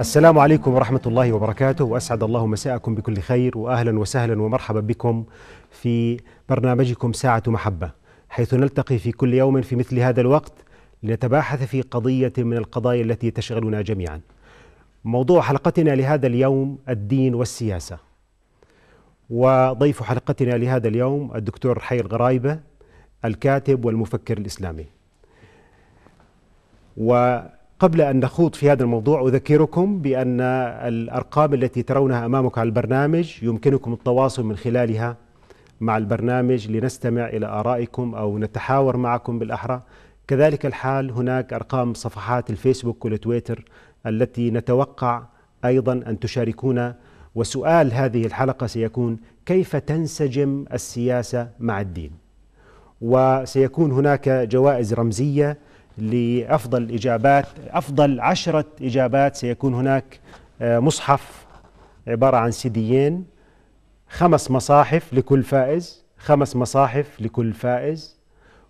السلام عليكم ورحمة الله وبركاته وأسعد الله مساءكم بكل خير وأهلا وسهلا ومرحبا بكم في برنامجكم ساعة محبة حيث نلتقي في كل يوم في مثل هذا الوقت لنتباحث في قضية من القضايا التي تشغلنا جميعا موضوع حلقتنا لهذا اليوم الدين والسياسة وضيف حلقتنا لهذا اليوم الدكتور حي الغرايبة الكاتب والمفكر الإسلامي و قبل أن نخوض في هذا الموضوع أذكركم بأن الأرقام التي ترونها أمامك على البرنامج يمكنكم التواصل من خلالها مع البرنامج لنستمع إلى آرائكم أو نتحاور معكم بالأحرى كذلك الحال هناك أرقام صفحات الفيسبوك والتويتر التي نتوقع أيضا أن تشاركونا وسؤال هذه الحلقة سيكون كيف تنسجم السياسة مع الدين وسيكون هناك جوائز رمزية لأفضل إجابات أفضل عشرة إجابات سيكون هناك آه، مصحف عبارة عن سيديين خمس مصاحف لكل فائز خمس مصاحف لكل فائز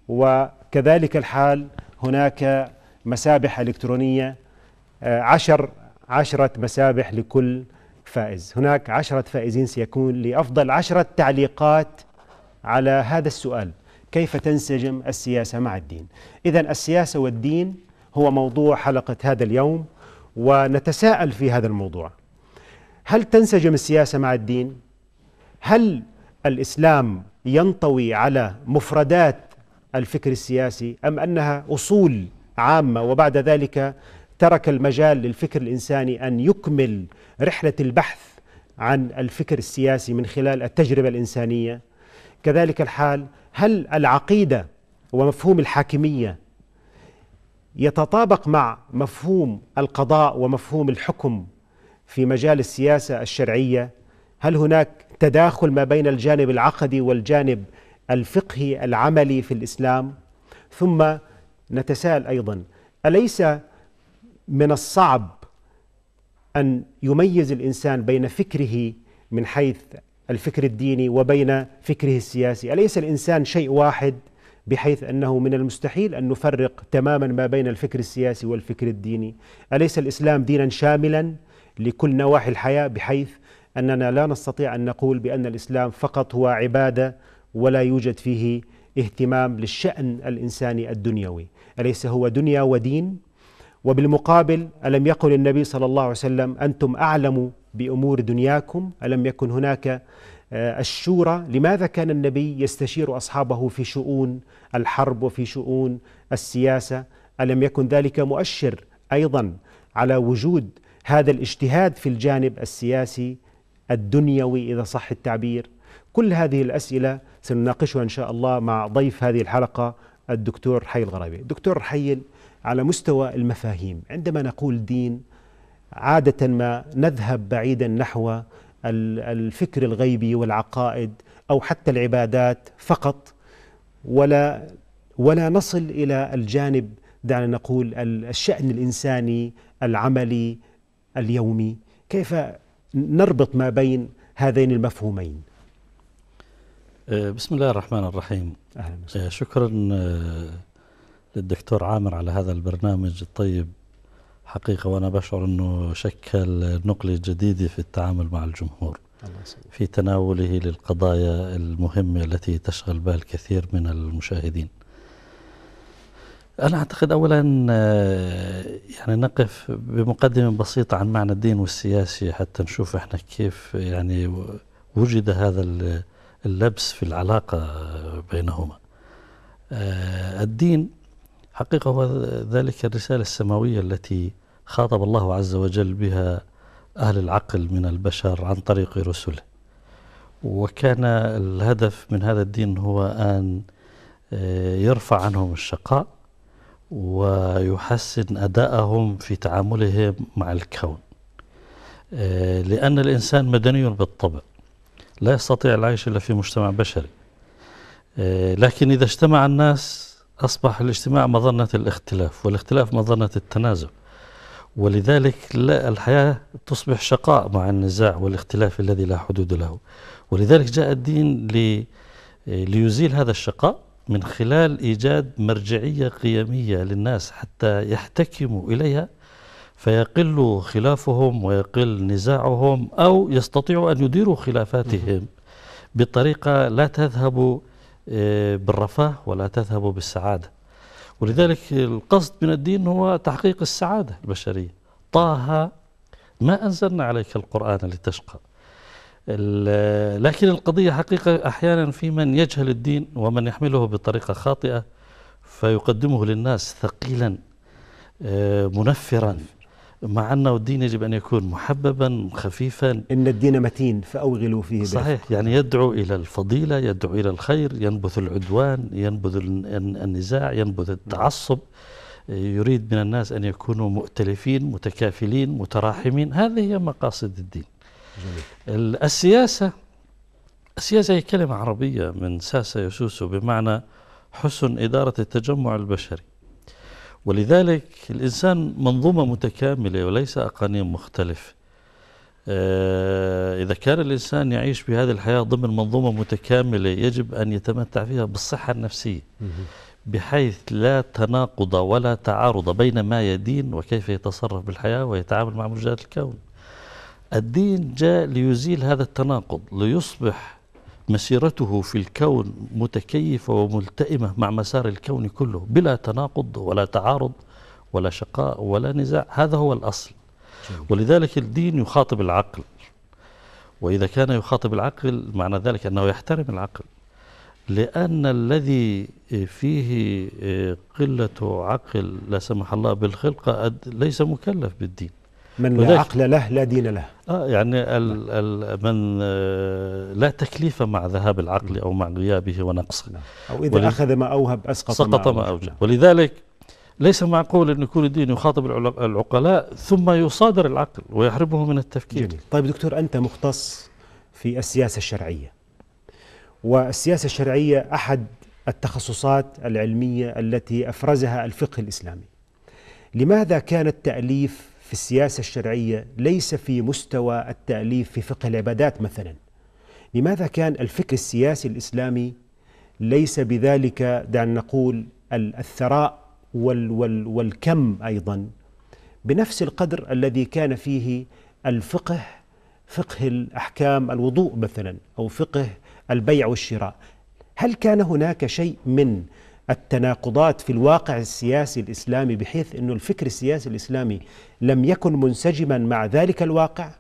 وكذلك الحال هناك مسابح إلكترونية آه، عشر عشرة مسابح لكل فائز هناك عشرة فائزين سيكون لأفضل عشرة تعليقات على هذا السؤال كيف تنسجم السياسة مع الدين إذا السياسة والدين هو موضوع حلقة هذا اليوم ونتساءل في هذا الموضوع هل تنسجم السياسة مع الدين؟ هل الإسلام ينطوي على مفردات الفكر السياسي أم أنها أصول عامة وبعد ذلك ترك المجال للفكر الإنساني أن يكمل رحلة البحث عن الفكر السياسي من خلال التجربة الإنسانية كذلك الحال هل العقيدة ومفهوم الحاكمية يتطابق مع مفهوم القضاء ومفهوم الحكم في مجال السياسة الشرعية هل هناك تداخل ما بين الجانب العقدي والجانب الفقهي العملي في الإسلام ثم نتساءل أيضا أليس من الصعب أن يميز الإنسان بين فكره من حيث الفكر الديني وبين فكره السياسي أليس الإنسان شيء واحد بحيث أنه من المستحيل أن نفرق تماما ما بين الفكر السياسي والفكر الديني أليس الإسلام دينا شاملا لكل نواحي الحياة بحيث أننا لا نستطيع أن نقول بأن الإسلام فقط هو عبادة ولا يوجد فيه اهتمام للشأن الإنساني الدنيوي أليس هو دنيا ودين وبالمقابل ألم يقل النبي صلى الله عليه وسلم أنتم أعلم بأمور دنياكم ألم يكن هناك آه، الشورى لماذا كان النبي يستشير أصحابه في شؤون الحرب وفي شؤون السياسة ألم يكن ذلك مؤشر أيضا على وجود هذا الاجتهاد في الجانب السياسي الدنيوي إذا صح التعبير كل هذه الأسئلة سنناقشها إن شاء الله مع ضيف هذه الحلقة الدكتور حي الغرابي دكتور حي على مستوى المفاهيم عندما نقول دين عادة ما نذهب بعيدا نحو الفكر الغيبي والعقائد أو حتى العبادات فقط ولا ولا نصل إلى الجانب دعنا نقول الشأن الإنساني العملي اليومي كيف نربط ما بين هذين المفهومين أه، بسم الله الرحمن الرحيم أهلا أه، شكرا أه، للدكتور عامر على هذا البرنامج الطيب حقيقة وأنا بشعر أنه شكل نقلة جديدة في التعامل مع الجمهور في تناوله للقضايا المهمة التي تشغل بال كثير من المشاهدين أنا أعتقد أولا آه، يعني نقف بمقدمة بسيطة عن معنى الدين والسياسة حتى نشوف إحنا كيف يعني وجد هذا اللبس في العلاقة بينهما آه، الدين حقيقة هو ذلك الرسالة السماوية التي خاطب الله عز وجل بها أهل العقل من البشر عن طريق رسله وكان الهدف من هذا الدين هو أن آه، يرفع عنهم الشقاء ويحسن أدائهم في تعاملهم مع الكون آه، لأن الإنسان مدني بالطبع لا يستطيع العيش إلا في مجتمع بشري آه، لكن إذا اجتمع الناس أصبح الاجتماع مظنة الاختلاف والاختلاف مظنة التنازل ولذلك لا الحياة تصبح شقاء مع النزاع والاختلاف الذي لا حدود له ولذلك جاء الدين لي ليزيل هذا الشقاء من خلال إيجاد مرجعية قيمية للناس حتى يحتكموا إليها فيقل خلافهم ويقل نزاعهم أو يستطيعوا أن يديروا خلافاتهم بطريقة لا تذهب آه، بالرفاه ولا تذهب بالسعادة ولذلك القصد من الدين هو تحقيق السعادة البشرية طه ما أنزلنا عليك القرآن لتشقى لكن القضية حقيقة أحيانا في من يجهل الدين ومن يحمله بطريقة خاطئة فيقدمه للناس ثقيلا آه، منفرا مع انه الدين يجب أن يكون محببا خفيفا إن الدين متين فأوغلوا فيه صحيح يعني يدعو إلى الفضيلة يدعو إلى الخير ينبذ العدوان ينبذ النزاع ينبذ التعصب يريد من الناس أن يكونوا مؤتلفين متكافلين متراحمين هذه هي مقاصد الدين جميل. السياسة السياسة هي كلمة عربية من ساسة يسوسو بمعنى حسن إدارة التجمع البشري ولذلك الإنسان منظومة متكاملة وليس أقانيم مختلفة آه، إذا كان الإنسان يعيش بهذه الحياة ضمن منظومة متكاملة يجب أن يتمتع فيها بالصحة النفسية بحيث لا تناقض ولا تعارض بين ما يدين وكيف يتصرف بالحياة ويتعامل مع موجودات الكون الدين جاء ليزيل هذا التناقض ليصبح مسيرته في الكون متكيفة وملتئمة مع مسار الكون كله بلا تناقض ولا تعارض ولا شقاء ولا نزاع هذا هو الأصل ولذلك الدين يخاطب العقل وإذا كان يخاطب العقل معنى ذلك أنه يحترم العقل لأن الذي فيه آه، قلة عقل لا سمح الله بالخلقة ليس مكلف بالدين من لا عقل له لا دين له آه يعني ال ال من آه، لا تكليف مع ذهاب العقل أو مع غيابه ونقصه نعم. أو إذا أخذ ما أوهب أسقط, سقط ما أوجب نعم. ولذلك ليس معقول أن يكون الدين يخاطب العقلاء ثم يصادر العقل ويحرمه من التفكير جميل. طيب دكتور أنت مختص في السياسة الشرعية والسياسة الشرعية أحد التخصصات العلمية التي أفرزها الفقه الإسلامي لماذا كان التأليف في السياسة الشرعية ليس في مستوى التأليف في فقه العبادات مثلا لماذا كان الفكر السياسي الإسلامي ليس بذلك دعنا نقول الثراء وال وال والكم أيضا بنفس القدر الذي كان فيه الفقه فقه الأحكام الوضوء مثلا أو فقه البيع والشراء هل كان هناك شيء من التناقضات في الواقع السياسي الاسلامي بحيث انه الفكر السياسي الاسلامي لم يكن منسجما مع ذلك الواقع؟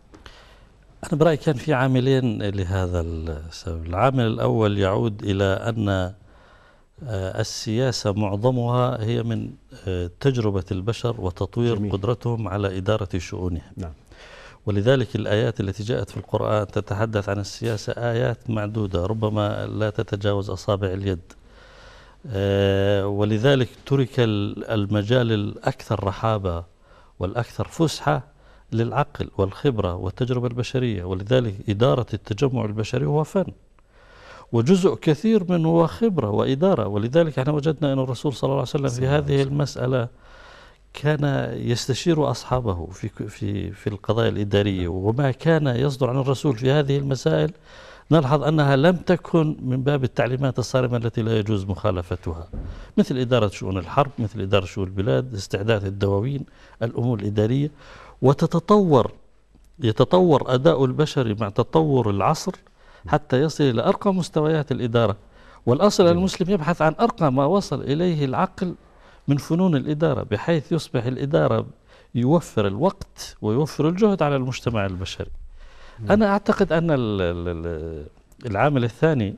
انا برايي كان في عاملين لهذا السبب، العامل الاول يعود الى ان آه، السياسه معظمها هي من آه، تجربه البشر وتطوير جميل. قدرتهم على اداره شؤونهم. نعم. ولذلك الآيات التي جاءت في القرآن تتحدث عن السياسة آيات معدودة ربما لا تتجاوز أصابع اليد آه، ولذلك ترك المجال الأكثر رحابة والأكثر فسحة للعقل والخبرة والتجربة البشرية ولذلك إدارة التجمع البشري هو فن وجزء كثير منه هو خبرة وإدارة ولذلك احنا وجدنا أن الرسول صلى الله عليه وسلم في هذه المسألة كان يستشير أصحابه في, في, في القضايا الإدارية نعم. وما كان يصدر عن الرسول في هذه المسائل نلحظ أنها لم تكن من باب التعليمات الصارمة التي لا يجوز مخالفتها مثل إدارة شؤون الحرب مثل إدارة شؤون البلاد استعداد الدواوين الأمور الإدارية وتتطور يتطور أداء البشر مع تطور العصر حتى يصل إلى أرقى مستويات الإدارة والأصل المسلم يبحث عن أرقى ما وصل إليه العقل من فنون الإدارة بحيث يصبح الإدارة يوفر الوقت ويوفر الجهد على المجتمع البشري نعم. أنا أعتقد أن العامل الثاني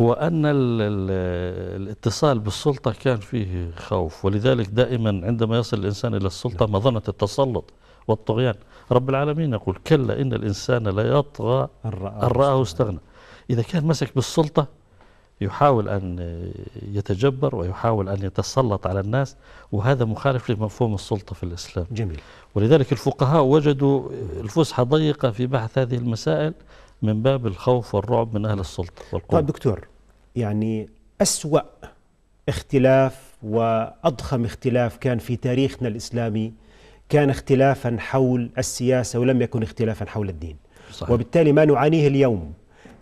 هو أن الاتصال بالسلطة كان فيه خوف ولذلك دائما عندما يصل الإنسان إلى السلطة نعم. مظنة التسلط والطغيان رب العالمين يقول كلا إن الإنسان لا يطغى أن رآه استغنى إذا كان مسك بالسلطة يحاول أن يتجبر ويحاول أن يتسلط على الناس وهذا مخالف لمفهوم السلطة في الإسلام جميل ولذلك الفقهاء وجدوا الفسحة ضيقة في بحث هذه المسائل من باب الخوف والرعب من أهل السلطة والقوة طيب دكتور يعني أسوأ اختلاف وأضخم اختلاف كان في تاريخنا الإسلامي كان اختلافا حول السياسة ولم يكن اختلافا حول الدين صحيح. وبالتالي ما نعانيه اليوم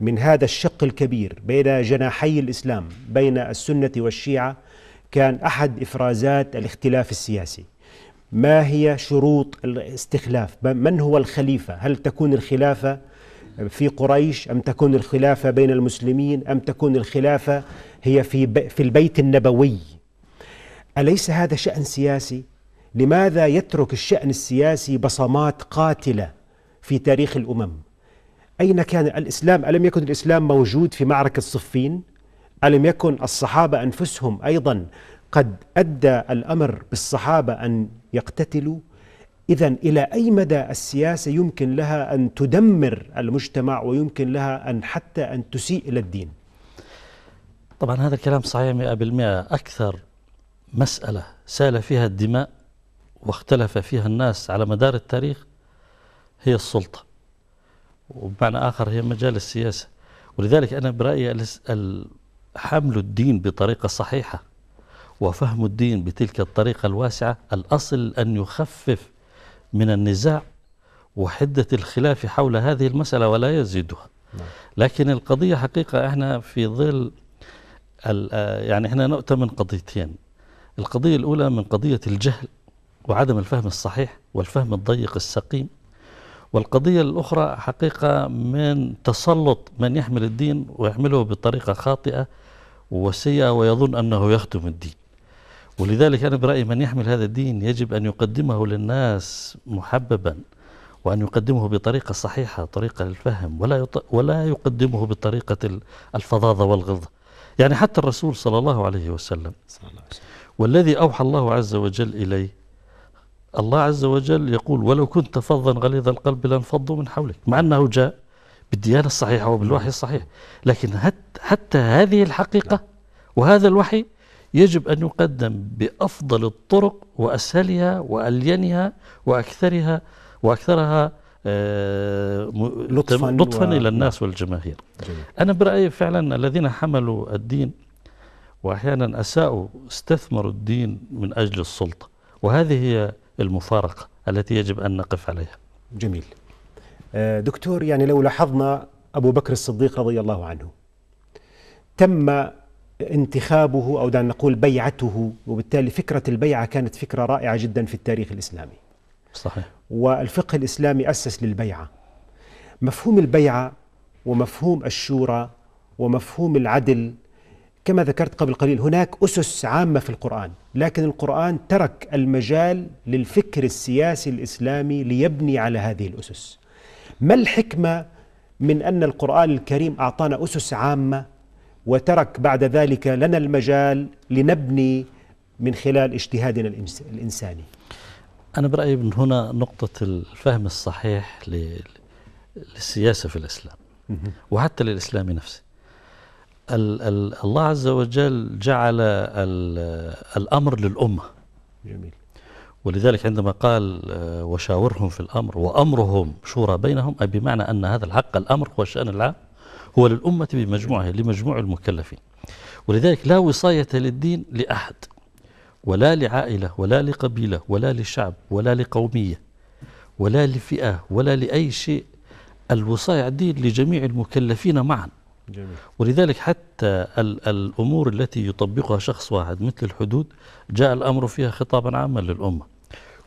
من هذا الشق الكبير بين جناحي الإسلام بين السنة والشيعة كان أحد إفرازات الاختلاف السياسي ما هي شروط الاستخلاف من هو الخليفة هل تكون الخلافة في قريش أم تكون الخلافة بين المسلمين أم تكون الخلافة هي في, في البيت النبوي أليس هذا شأن سياسي؟ لماذا يترك الشأن السياسي بصمات قاتلة في تاريخ الأمم؟ أين كان الإسلام؟ ألم يكن الإسلام موجود في معركة صفين؟ ألم يكن الصحابة أنفسهم أيضا قد أدى الأمر بالصحابة أن يقتتلوا إذا إلى أي مدى السياسة يمكن لها أن تدمر المجتمع ويمكن لها أن حتى أن تسيء إلى الدين طبعا هذا الكلام صحيح 100% أكثر مسألة سال فيها الدماء واختلف فيها الناس على مدار التاريخ هي السلطة وبمعنى آخر هي مجال السياسة ولذلك أنا برأيي حمل الدين بطريقة صحيحة وفهم الدين بتلك الطريقة الواسعة الأصل أن يخفف من النزاع وحدة الخلاف حول هذه المسألة ولا يزيدها نعم. لكن القضية حقيقة احنا في ظل آه، يعني احنا نؤتى من قضيتين القضية الأولى من قضية الجهل وعدم الفهم الصحيح والفهم الضيق السقيم والقضية الأخرى حقيقة من تسلط من يحمل الدين ويحمله بطريقة خاطئة وسيئة ويظن أنه يخدم الدين ولذلك أنا برأيي من يحمل هذا الدين يجب أن يقدمه للناس محببا وأن يقدمه بطريقة صحيحة طريقة للفهم ولا, ولا يقدمه بطريقة الفظاظة والغلظة يعني حتى الرسول صلى الله عليه وسلم والذي أوحى الله عز وجل إليه الله عز وجل يقول ولو كنت فظا غليظ القلب لانفضوا من حولك مع أنه جاء بالديانة الصحيحة وبالوحي الصحيح لكن حتى هذه الحقيقة نعم. وهذا الوحي يجب أن يقدم بأفضل الطرق وأسهلها وألينها وأكثرها وأكثرها آه، لطفا, لطفا و... إلى نعم. الناس والجماهير جميل. أنا برأيي فعلا الذين حملوا الدين وأحيانا أساءوا استثمروا الدين من أجل السلطة وهذه هي المفارقة التي يجب أن نقف عليها جميل آه، دكتور يعني لو لاحظنا أبو بكر الصديق رضي الله عنه تم انتخابه أو دعنا نقول بيعته وبالتالي فكرة البيعة كانت فكرة رائعة جدا في التاريخ الإسلامي صحيح والفقه الإسلامي أسس للبيعة مفهوم البيعة ومفهوم الشورى ومفهوم العدل كما ذكرت قبل قليل هناك أسس عامة في القرآن لكن القرآن ترك المجال للفكر السياسي الإسلامي ليبني على هذه الأسس ما الحكمة من أن القرآن الكريم أعطانا أسس عامة وترك بعد ذلك لنا المجال لنبني من خلال اجتهادنا الإنساني أنا برأيي من هنا نقطة الفهم الصحيح للسياسة في الإسلام وحتى للإسلام نفسه ال ال الله عز وجل جعل الأمر للأمة جميل ولذلك عندما قال وشاورهم في الأمر وأمرهم شورى بينهم أي بمعنى أن هذا الحق الأمر هو الشأن العام هو للأمة بمجموعها لمجموع المكلفين ولذلك لا وصاية للدين لأحد ولا لعائلة ولا لقبيلة ولا لشعب ولا لقومية ولا لفئة ولا لأي شيء الوصاية الدين لجميع المكلفين معا جميل. ولذلك حتى الأمور التي يطبقها شخص واحد مثل الحدود جاء الأمر فيها خطابا عاما للأمة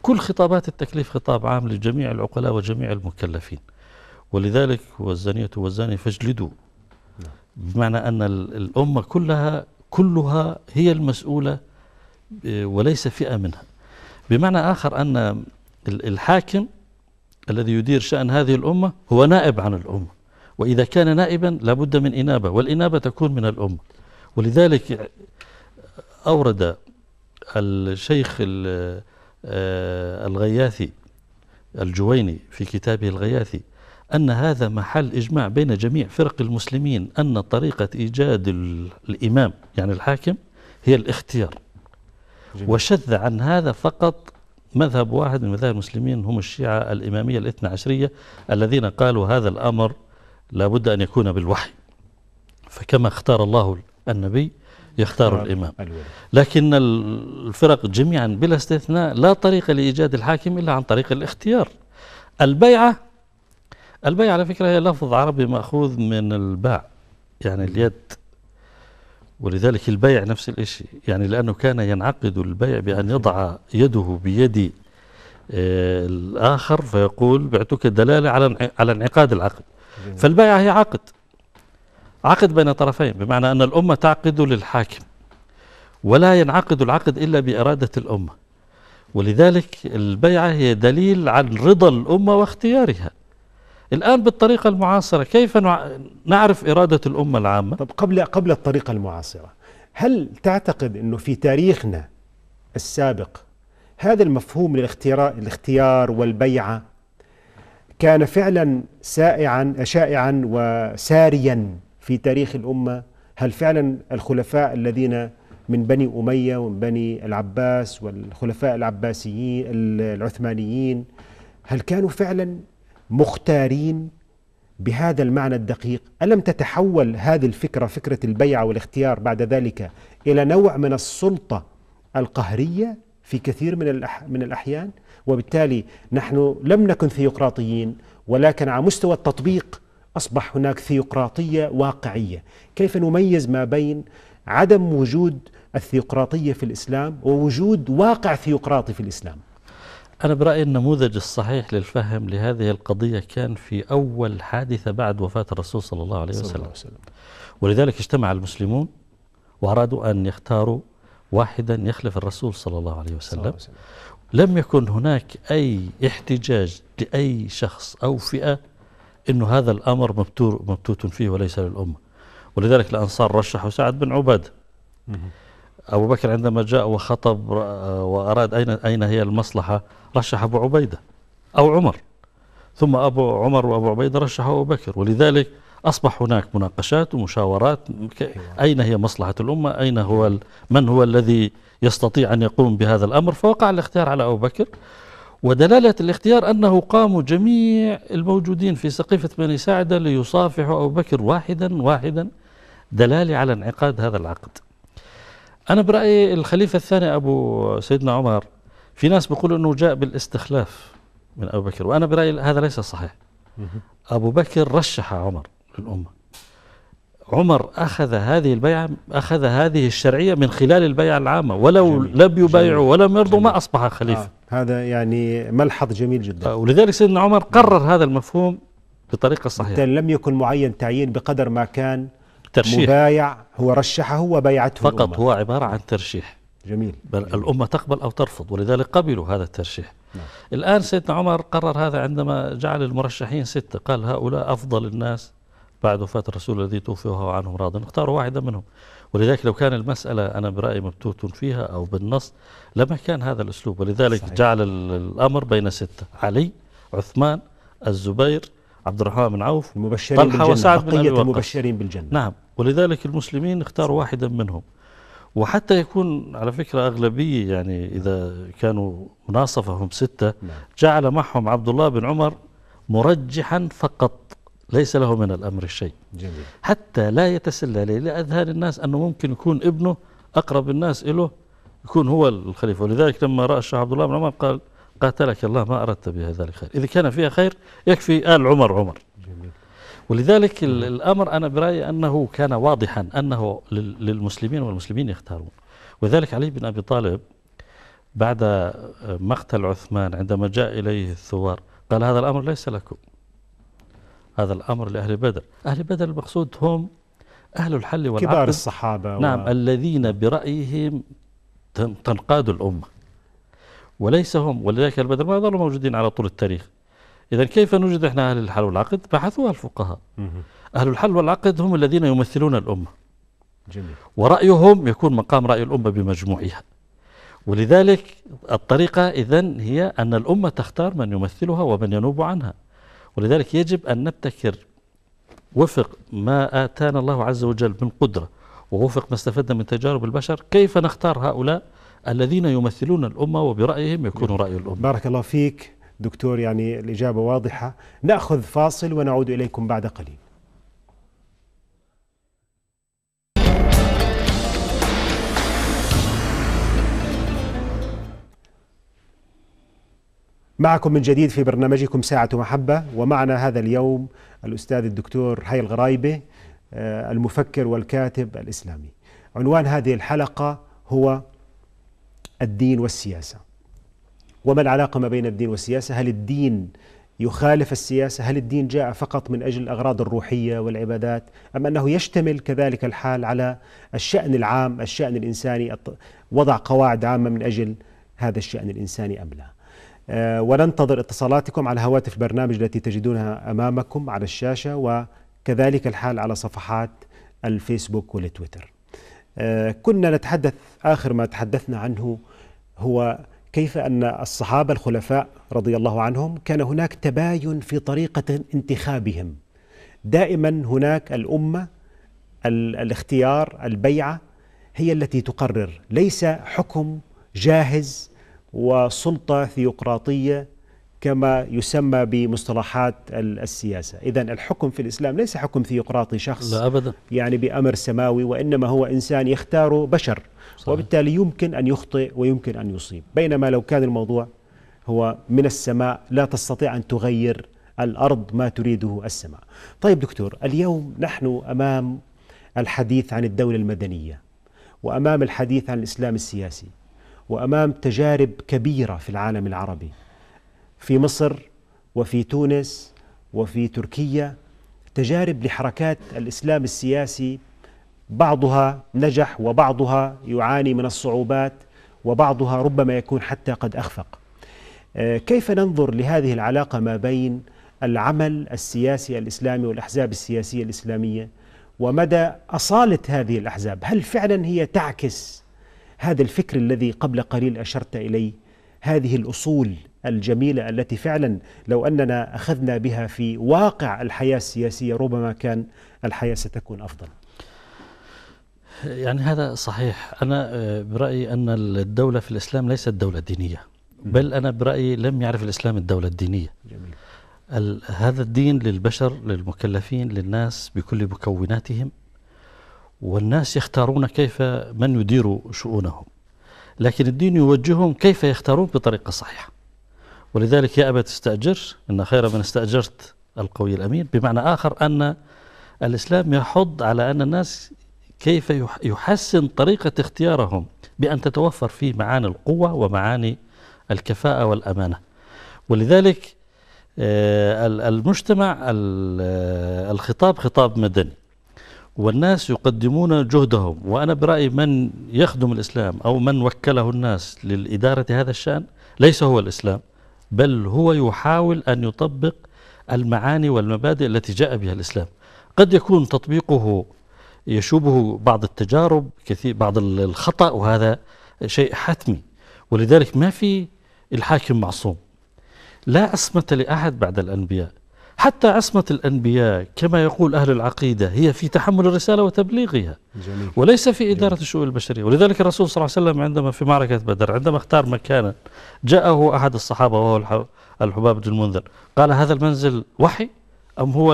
كل خطابات التكليف خطاب عام لجميع العقلاء وجميع المكلفين ولذلك والزانية والزاني فاجلدوا نعم. بمعنى أن الأمة كلها كلها هي المسؤولة آه، وليس فئة منها بمعنى آخر أن الحاكم الذي يدير شأن هذه الأمة هو نائب عن الأمة وإذا كان نائبا لابد من إنابة والإنابة تكون من الأمة ولذلك أورد الشيخ آه، الغياثي الجويني في كتابه الغياثي أن هذا محل إجماع بين جميع فرق المسلمين أن طريقة إيجاد الإمام يعني الحاكم هي الاختيار جميل. وشذ عن هذا فقط مذهب واحد من مذاهب المسلمين هم الشيعة الإمامية الاثنى عشرية الذين قالوا هذا الأمر لابد أن يكون بالوحي فكما اختار الله النبي يختار الإمام لكن الفرق جميعا بلا استثناء لا طريقة لإيجاد الحاكم إلا عن طريق الاختيار البيعة البيع على فكرة هي لفظ عربي مأخوذ من الباع يعني اليد ولذلك البيع نفس الإشي يعني لأنه كان ينعقد البيع بأن يضع يده بيد آه، الآخر فيقول بعتك دلالة على على انعقاد العقد فالبيع هي عقد عقد بين طرفين بمعنى أن الأمة تعقد للحاكم ولا ينعقد العقد إلا بإرادة الأمة ولذلك البيعة هي دليل عن رضا الأمة واختيارها الآن بالطريقة المعاصرة كيف نعرف إرادة الأمة العامة طب قبل, قبل الطريقة المعاصرة هل تعتقد أنه في تاريخنا السابق هذا المفهوم الاختيار والبيعة كان فعلا سائعا شائعا وساريا في تاريخ الأمة هل فعلا الخلفاء الذين من بني أمية ومن بني العباس والخلفاء العباسيين العثمانيين هل كانوا فعلا مختارين بهذا المعنى الدقيق الم تتحول هذه الفكره فكره البيعه والاختيار بعد ذلك الى نوع من السلطه القهريه في كثير من من الاحيان وبالتالي نحن لم نكن ثيوقراطيين ولكن على مستوى التطبيق اصبح هناك ثيوقراطيه واقعيه كيف نميز ما بين عدم وجود الثيوقراطيه في الاسلام ووجود واقع ثيوقراطي في الاسلام أنا برأيي النموذج الصحيح للفهم لهذه القضية كان في أول حادثة بعد وفاة الرسول صلى الله عليه وسلم, ولذلك اجتمع المسلمون وأرادوا أن يختاروا واحدا يخلف الرسول صلى الله عليه وسلم, لم يكن هناك أي احتجاج لأي شخص أو فئة أن هذا الأمر مبتور مبتوت فيه وليس للأمة ولذلك الأنصار رشحوا سعد بن عبادة أبو بكر عندما جاء وخطب آه، وأراد أين, أين هي المصلحة رشح أبو عبيدة أو عمر ثم أبو عمر وأبو عبيدة رشحوا أبو بكر ولذلك أصبح هناك مناقشات ومشاورات أيوة. أين هي مصلحة الأمة أين هو من هو الذي يستطيع أن يقوم بهذا الأمر فوقع الاختيار على أبو بكر ودلالة الاختيار أنه قاموا جميع الموجودين في سقيفة بني ساعدة ليصافحوا أبو بكر واحدا واحدا دلالة على انعقاد هذا العقد أنا برأيي الخليفة الثاني أبو سيدنا عمر في ناس بيقولوا أنه جاء بالاستخلاف من أبو بكر وأنا برأيي هذا ليس صحيح أبو بكر رشح عمر للأمة عمر أخذ هذه البيعة أخذ هذه الشرعية من خلال البيعة العامة ولو جميل. لم يبايعوا ولم يرضوا ما أصبح خليفة آه. هذا يعني ملحظ جميل جدا آه. ولذلك سيدنا عمر قرر هذا المفهوم بطريقة صحيحة لم يكن معين تعيين بقدر ما كان ترشيح مبايع هو رشحه وبايعته فقط الأمة. هو عبارة عن ترشيح جميل بل جميل. الأمة تقبل أو ترفض ولذلك قبلوا هذا الترشيح نعم. الآن سيدنا عمر قرر هذا عندما جعل المرشحين ستة قال هؤلاء أفضل الناس بعد وفاة الرسول الذي توفي وهو عنهم راض اختاروا واحدا منهم ولذلك لو كان المسألة أنا برأيي مبتوت فيها أو بالنص لما كان هذا الأسلوب ولذلك صحيح. جعل الأمر بين ستة علي عثمان الزبير عبد الرحمن بن عوف المبشرين طلحة بالجنة وسعد بن أبي المبشرين بالجنة نعم ولذلك المسلمين اختاروا واحدا منهم وحتى يكون على فكرة أغلبية يعني إذا كانوا مناصفة هم ستة نعم. جعل معهم عبد الله بن عمر مرجحا فقط ليس له من الأمر شيء جميل. حتى لا يتسلل إلى أذهان الناس أنه ممكن يكون ابنه أقرب الناس إله يكون هو الخليفة ولذلك لما رأى الشيخ عبد الله بن عمر قال قاتلك الله ما أردت بها ذلك خير إذا كان فيها خير يكفي آل عمر عمر جميل. ولذلك الأمر أنا برأيي أنه كان واضحا أنه للمسلمين والمسلمين يختارون وذلك علي بن أبي طالب بعد مقتل عثمان عندما جاء إليه الثوار قال هذا الأمر ليس لكم هذا الأمر لأهل بدر أهل بدر المقصود هم أهل الحل والعقد كبار الصحابة نعم و... الذين برأيهم تنقاد الأمة وليس هم ولذلك البدر ما يظلوا موجودين على طول التاريخ إذا كيف نوجد إحنا أهل الحل والعقد بحثوها الفقهاء أهل الحل والعقد هم الذين يمثلون الأمة جميل. ورأيهم يكون مقام رأي الأمة بمجموعها ولذلك الطريقة إذا هي أن الأمة تختار من يمثلها ومن ينوب عنها ولذلك يجب أن نبتكر وفق ما آتانا الله عز وجل من قدرة ووفق ما استفدنا من تجارب البشر كيف نختار هؤلاء الذين يمثلون الأمة وبرأيهم يكون رأي الأمة بارك الله فيك دكتور يعني الإجابة واضحة نأخذ فاصل ونعود إليكم بعد قليل معكم من جديد في برنامجكم ساعة محبة ومعنا هذا اليوم الأستاذ الدكتور هاي الغرايبة آه، المفكر والكاتب الإسلامي عنوان هذه الحلقة هو الدين والسياسة وما العلاقة ما بين الدين والسياسة هل الدين يخالف السياسة هل الدين جاء فقط من أجل الأغراض الروحية والعبادات أم أنه يشتمل كذلك الحال على الشأن العام الشأن الإنساني وضع قواعد عامة من أجل هذا الشأن الإنساني أم لا آه، وننتظر اتصالاتكم على هواتف البرنامج التي تجدونها أمامكم على الشاشة وكذلك الحال على صفحات الفيسبوك والتويتر آه، كنا نتحدث آخر ما تحدثنا عنه هو كيف أن الصحابة الخلفاء رضي الله عنهم كان هناك تباين في طريقة انتخابهم دائما هناك الأمة الاختيار البيعة هي التي تقرر ليس حكم جاهز وسلطة ثيوقراطية كما يسمى بمصطلحات السياسة إذا الحكم في الإسلام ليس حكم ثيوقراطي شخص لا أبدا يعني بأمر سماوي وإنما هو إنسان يختار بشر صحيح. وبالتالي يمكن أن يخطئ ويمكن أن يصيب بينما لو كان الموضوع هو من السماء لا تستطيع أن تغير الأرض ما تريده السماء طيب دكتور اليوم نحن أمام الحديث عن الدولة المدنية وأمام الحديث عن الإسلام السياسي وأمام تجارب كبيرة في العالم العربي في مصر وفي تونس وفي تركيا تجارب لحركات الاسلام السياسي بعضها نجح وبعضها يعاني من الصعوبات وبعضها ربما يكون حتى قد اخفق. آه، كيف ننظر لهذه العلاقه ما بين العمل السياسي الاسلامي والاحزاب السياسيه الاسلاميه ومدى اصاله هذه الاحزاب، هل فعلا هي تعكس هذا الفكر الذي قبل قليل اشرت اليه، هذه الاصول الجميله التي فعلا لو اننا اخذنا بها في واقع الحياه السياسيه ربما كان الحياه ستكون افضل. يعني هذا صحيح انا آه، برايي ان الدوله في الاسلام ليست دوله دينيه بل انا برايي لم يعرف الاسلام الدوله الدينيه. جميل. هذا الدين للبشر للمكلفين للناس بكل مكوناتهم والناس يختارون كيف من يدير شؤونهم لكن الدين يوجههم كيف يختارون بطريقه صحيحه ولذلك يا أبا تستأجر إن خير من استأجرت القوي الأمين بمعنى آخر أن الإسلام يحض على أن الناس كيف يحسن طريقة اختيارهم بأن تتوفر فيه معاني القوة ومعاني الكفاءة والأمانة ولذلك آه، المجتمع آه، الخطاب خطاب مدني والناس يقدمون جهدهم وأنا برأيي من يخدم الإسلام أو من وكله الناس للإدارة هذا الشأن ليس هو الإسلام بل هو يحاول أن يطبق المعاني والمبادئ التي جاء بها الإسلام قد يكون تطبيقه يشوبه بعض التجارب كثير بعض الخطأ وهذا شيء حتمي ولذلك ما في الحاكم معصوم لا عصمة لأحد بعد الأنبياء حتى عصمة الأنبياء كما يقول أهل العقيدة هي في تحمل الرسالة وتبليغها جميل. وليس في إدارة جميل. الشؤون البشرية ولذلك الرسول صلى الله عليه وسلم عندما في معركة بدر عندما اختار مكانا جاءه أحد الصحابة وهو الحباب بن المنذر قال هذا المنزل وحي أم هو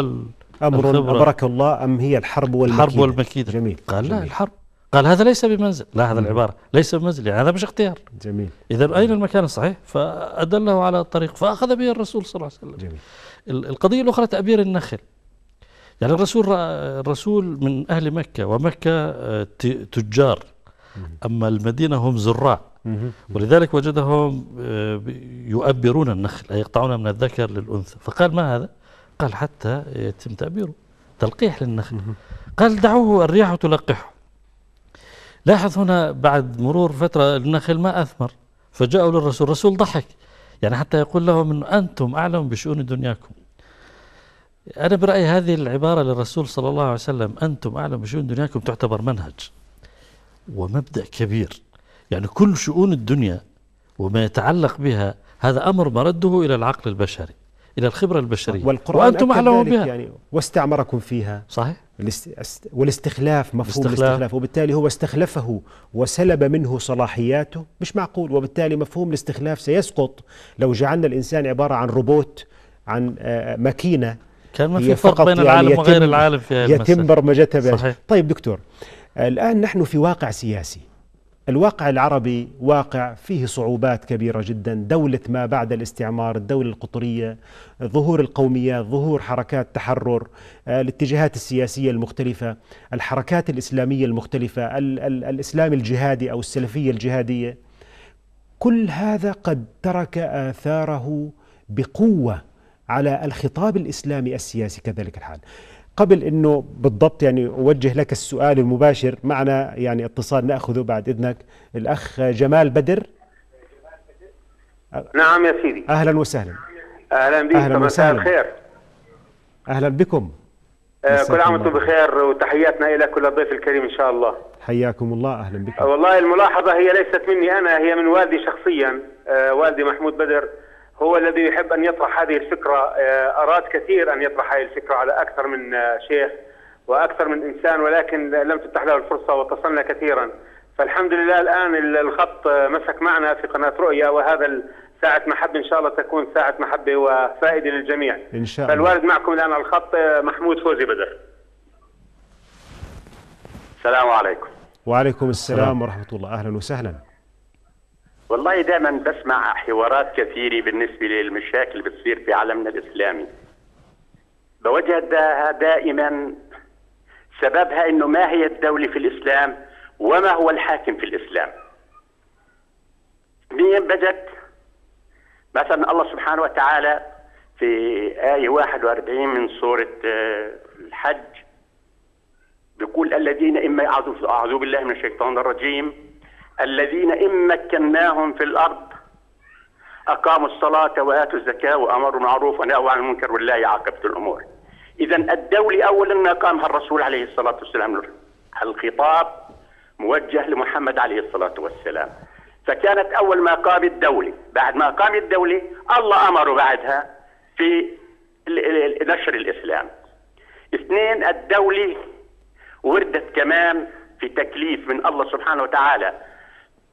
أمر أبرك الله أم هي الحرب والمكيدة الحرب والمكيدة جميل. قال لا الحرب قال هذا ليس بمنزل لاحظ العبارة ليس بمنزل يعني هذا مش اختيار جميل إذا أين المكان الصحيح فأدله على الطريق فأخذ به الرسول صلى الله عليه وسلم جميل القضية الأخرى تأبير النخل يعني الرسول الرسول من أهل مكة ومكة آه، تجار أما المدينة هم زراع ولذلك وجدهم آه، يؤبرون النخل أي يقطعون من الذكر للأنثى فقال ما هذا؟ قال حتى يتم تأبيره تلقيح للنخل قال دعوه الرياح تلقحه لاحظ هنا بعد مرور فترة النخل ما أثمر فجاءوا للرسول الرسول ضحك يعني حتى يقول لهم أن أنتم أعلم بشؤون دنياكم أنا برأيي هذه العبارة للرسول صلى الله عليه وسلم أنتم أعلم بشؤون دنياكم تعتبر منهج ومبدأ كبير يعني كل شؤون الدنيا وما يتعلق بها هذا أمر مرده إلى العقل البشري إلى الخبرة البشرية والقرآن وأنتم أعلم بها يعني واستعمركم فيها صحيح والاستخلاف مفهوم الاستخلاف. الاستخلاف وبالتالي هو استخلفه وسلب منه صلاحياته مش معقول وبالتالي مفهوم الاستخلاف سيسقط لو جعلنا الإنسان عبارة عن روبوت عن آه، آه، ماكينة كان ما في فرق بين يعني العالم وغير العالم في يتم برمجتها صحيح طيب دكتور الآن نحن في واقع سياسي الواقع العربي واقع فيه صعوبات كبيرة جدا دولة ما بعد الاستعمار الدولة القطرية ظهور القوميات ظهور حركات تحرر آه، الاتجاهات السياسية المختلفة الحركات الإسلامية المختلفة ال ال الإسلام الجهادي أو السلفية الجهادية كل هذا قد ترك آثاره بقوة على الخطاب الإسلامي السياسي كذلك الحال قبل انه بالضبط يعني اوجه لك السؤال المباشر معنا يعني اتصال ناخذه بعد اذنك الاخ جمال بدر نعم يا سيدي اهلا وسهلا اهلا بك اهلا وسهلا الخير اهلا بكم آه كل عام وانتم بخير وتحياتنا كل وللضيف الكريم ان شاء الله حياكم الله اهلا بكم والله الملاحظه هي ليست مني انا هي من والدي شخصيا آه والدي محمود بدر هو الذي يحب أن يطرح هذه الفكرة آه، أراد كثير أن يطرح هذه الفكرة على أكثر من آه، شيخ وأكثر من إنسان ولكن لم تتح له الفرصة واتصلنا كثيرا فالحمد لله الآن الخط آه، مسك معنا في قناة رؤيا وهذا ساعة محبة إن شاء الله تكون ساعة محبة وفائدة للجميع إن شاء الله فالوالد معكم الآن على الخط محمود فوزي بدر السلام عليكم وعليكم السلام ورحمة الله أهلا وسهلا والله دائما بسمع حوارات كثيره بالنسبه للمشاكل اللي بتصير في عالمنا الاسلامي بوجدها دائما سببها انه ما هي الدوله في الاسلام وما هو الحاكم في الاسلام مين بدت مثلا الله سبحانه وتعالى في آية 41 من سورة آه، الحج بيقول الذين إما أعوذ بالله من الشيطان الرجيم الذين إن مكناهم في الأرض أقاموا الصلاة وآتوا الزكاة وأمروا بالمعروف ونهوا عن المنكر والله عاقبة الأمور إذا الدولة أولا ما قامها الرسول عليه الصلاة والسلام الخطاب موجه لمحمد عليه الصلاة والسلام فكانت أول ما قام الدولة بعد ما قام الدولة الله أمره بعدها في نشر الإسلام اثنين الدولة وردت كمان في تكليف من الله سبحانه وتعالى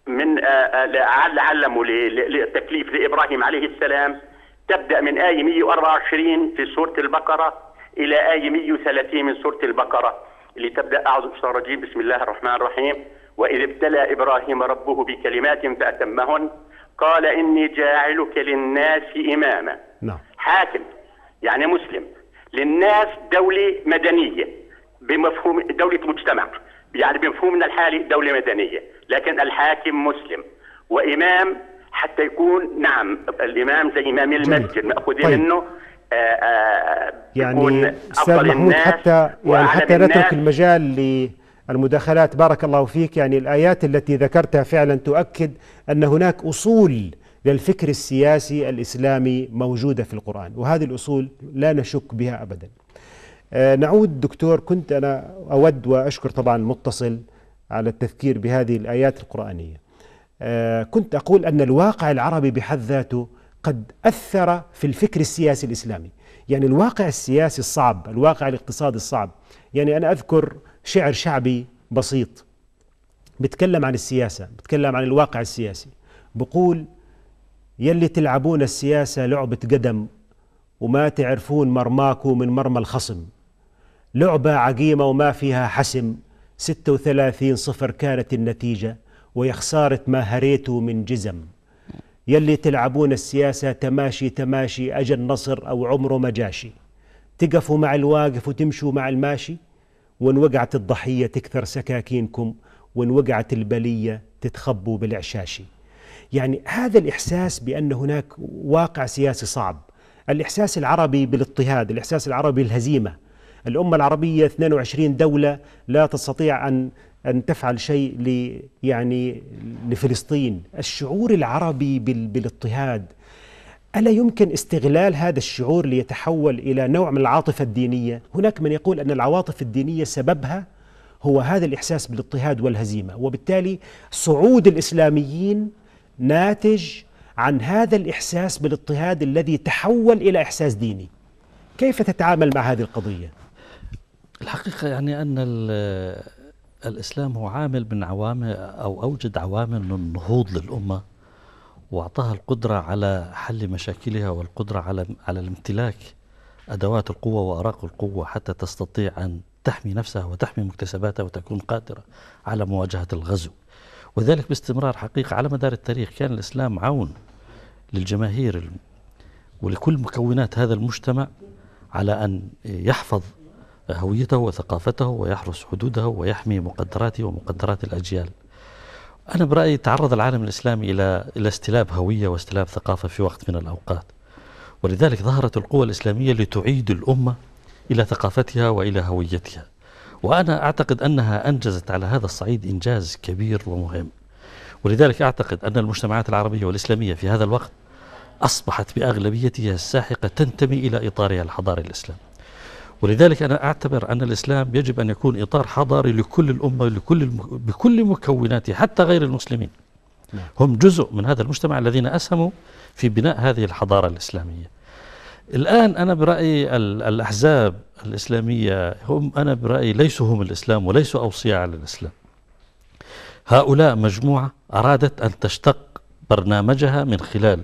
من آه، آه، علموا للتكليف لابراهيم عليه السلام تبدا من ايه 124 في سوره البقره الى ايه 130 من سوره البقره اللي تبدا اعوذ بالله الرجيم بسم الله الرحمن الرحيم واذ ابتلى ابراهيم ربه بكلمات فاتمهن قال اني جاعلك للناس اماما نعم حاكم يعني مسلم للناس دوله مدنيه بمفهوم دوله مجتمع يعني بمفهومنا الحالي دوله مدنيه لكن الحاكم مسلم وإمام حتى يكون نعم الإمام زي إمام المسجد مأخوذين طيب. منه آه، آه، يعني أستاذ محمود حتى يعني حتى نترك المجال للمداخلات بارك الله فيك يعني الآيات التي ذكرتها فعلا تؤكد أن هناك أصول للفكر السياسي الإسلامي موجودة في القرآن وهذه الأصول لا نشك بها أبدا آه، نعود دكتور كنت أنا أود وأشكر طبعا المتصل على التفكير بهذه الآيات القرآنية آه، كنت أقول أن الواقع العربي بحد ذاته قد أثر في الفكر السياسي الإسلامي يعني الواقع السياسي الصعب الواقع الاقتصادي الصعب يعني أنا أذكر شعر شعبي بسيط بتكلم عن السياسة بتكلم عن الواقع السياسي بقول يلي تلعبون السياسة لعبة قدم وما تعرفون مرماكو من مرمى الخصم لعبة عقيمة وما فيها حسم 36 صفر كانت النتيجة ويا خسارة ما هريته من جزم يلي تلعبون السياسة تماشي تماشي أجل النصر أو عمره ما جاشي تقفوا مع الواقف وتمشوا مع الماشي وإن وقعت الضحية تكثر سكاكينكم وإن وقعت البلية تتخبوا بالعشاشي يعني هذا الإحساس بأن هناك واقع سياسي صعب الإحساس العربي بالاضطهاد الإحساس العربي بالهزيمة الأمة العربية 22 دولة لا تستطيع أن أن تفعل شيء ل يعني لفلسطين الشعور العربي بالاضطهاد ألا يمكن استغلال هذا الشعور ليتحول إلى نوع من العاطفة الدينية هناك من يقول أن العواطف الدينية سببها هو هذا الإحساس بالاضطهاد والهزيمة وبالتالي صعود الإسلاميين ناتج عن هذا الإحساس بالاضطهاد الذي تحول إلى إحساس ديني كيف تتعامل مع هذه القضية؟ الحقيقة يعني أن الإسلام هو عامل من عوامل أو أوجد عوامل من النهوض للأمة وأعطاها القدرة على حل مشاكلها والقدرة على على الامتلاك أدوات القوة وأراق القوة حتى تستطيع أن تحمي نفسها وتحمي مكتسباتها وتكون قادرة على مواجهة الغزو وذلك باستمرار حقيقة على مدار التاريخ كان الإسلام عون للجماهير ولكل مكونات هذا المجتمع على أن يحفظ هويته وثقافته ويحرس حدوده ويحمي مقدراته ومقدرات الأجيال أنا برأيي تعرض العالم الإسلامي إلى إلى استلاب هوية واستلاب ثقافة في وقت من الأوقات ولذلك ظهرت القوى الإسلامية لتعيد الأمة إلى ثقافتها وإلى هويتها وأنا أعتقد أنها أنجزت على هذا الصعيد إنجاز كبير ومهم ولذلك أعتقد أن المجتمعات العربية والإسلامية في هذا الوقت أصبحت بأغلبيتها الساحقة تنتمي إلى إطارها الحضاري الإسلامي ولذلك أنا أعتبر أن الإسلام يجب أن يكون إطار حضاري لكل الأمة لكل بكل مكوناته حتى غير المسلمين نعم. هم جزء من هذا المجتمع الذين أسهموا في بناء هذه الحضارة الإسلامية الآن أنا برأيي الأحزاب الإسلامية هم أنا برأيي ليسوا هم الإسلام وليسوا أوصياء على الإسلام هؤلاء مجموعة أرادت أن تشتق برنامجها من خلال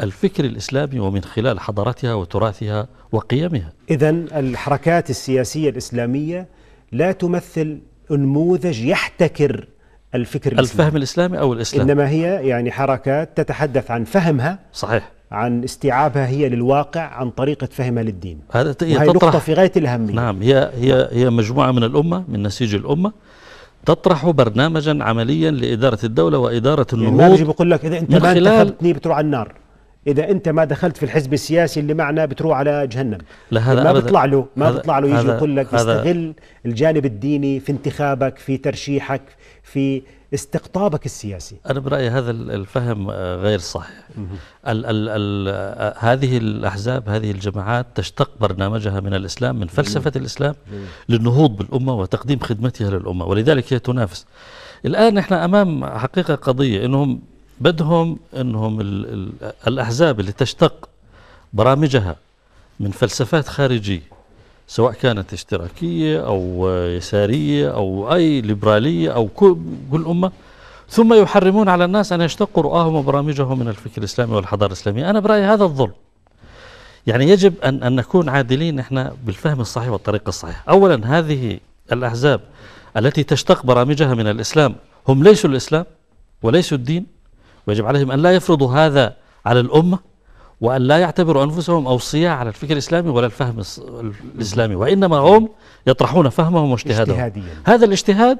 الفكر الإسلامي ومن خلال حضارتها وتراثها وقيمها إذا الحركات السياسية الإسلامية لا تمثل أنموذج يحتكر الفكر الإسلامي الفهم الإسلامي أو الإسلام إنما هي يعني حركات تتحدث عن فهمها صحيح عن استيعابها هي للواقع عن طريقة فهمها للدين هذا هي نقطة في غاية الأهمية نعم هي, هي, هي مجموعة من الأمة من نسيج الأمة تطرح برنامجا عمليا لإدارة الدولة وإدارة النمو يعني ما بيقول لك إذا أنت ما انتخبتني بتروح على النار اذا انت ما دخلت في الحزب السياسي اللي معنا بتروح على جهنم لا هذا ما بيطلع له ما بيطلع له يجي يقول لك استغل الجانب الديني في انتخابك في ترشيحك في استقطابك السياسي انا برايي هذا الفهم آه، غير صحيح ال ال ال آه، هذه الاحزاب هذه الجماعات تشتق برنامجها من الاسلام من فلسفه الاسلام للنهوض بالامه وتقديم خدمتها للامه ولذلك هي تنافس الان نحن امام حقيقه قضيه انهم بدهم انهم الاحزاب اللي تشتق برامجها من فلسفات خارجيه سواء كانت اشتراكيه او يساريه او اي ليبراليه او كل امه ثم يحرمون على الناس ان يشتقوا رؤاهم وبرامجهم من الفكر الاسلامي والحضاره الاسلاميه، انا برايي هذا الظلم. يعني يجب ان ان نكون عادلين احنا بالفهم الصحيح والطريقه الصحيحه، اولا هذه الاحزاب التي تشتق برامجها من الاسلام هم ليسوا الاسلام وليسوا الدين ويجب عليهم أن لا يفرضوا هذا على الأمة وأن لا يعتبروا أنفسهم أوصياء على الفكر الإسلامي ولا الفهم الإسلامي وإنما هم يطرحون فهمهم واجتهادهم هذا الاجتهاد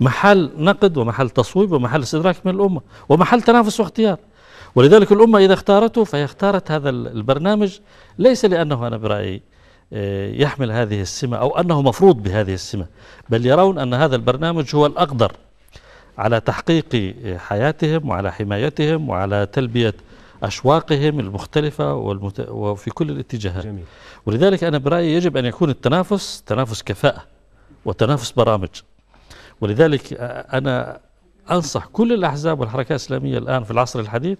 محل نقد ومحل تصويب ومحل استدراك من الأمة ومحل تنافس واختيار ولذلك الأمة إذا اختارته فهي اختارت هذا البرنامج ليس لأنه أنا برأيي آه، يحمل هذه السمة أو أنه مفروض بهذه السمة بل يرون أن هذا البرنامج هو الأقدر على تحقيق حياتهم وعلى حمايتهم وعلى تلبية أشواقهم المختلفة والمت... وفي كل الاتجاهات جميل. ولذلك أنا برأيي يجب أن يكون التنافس تنافس كفاءة وتنافس برامج ولذلك أنا أنصح كل الأحزاب والحركات الإسلامية الآن في العصر الحديث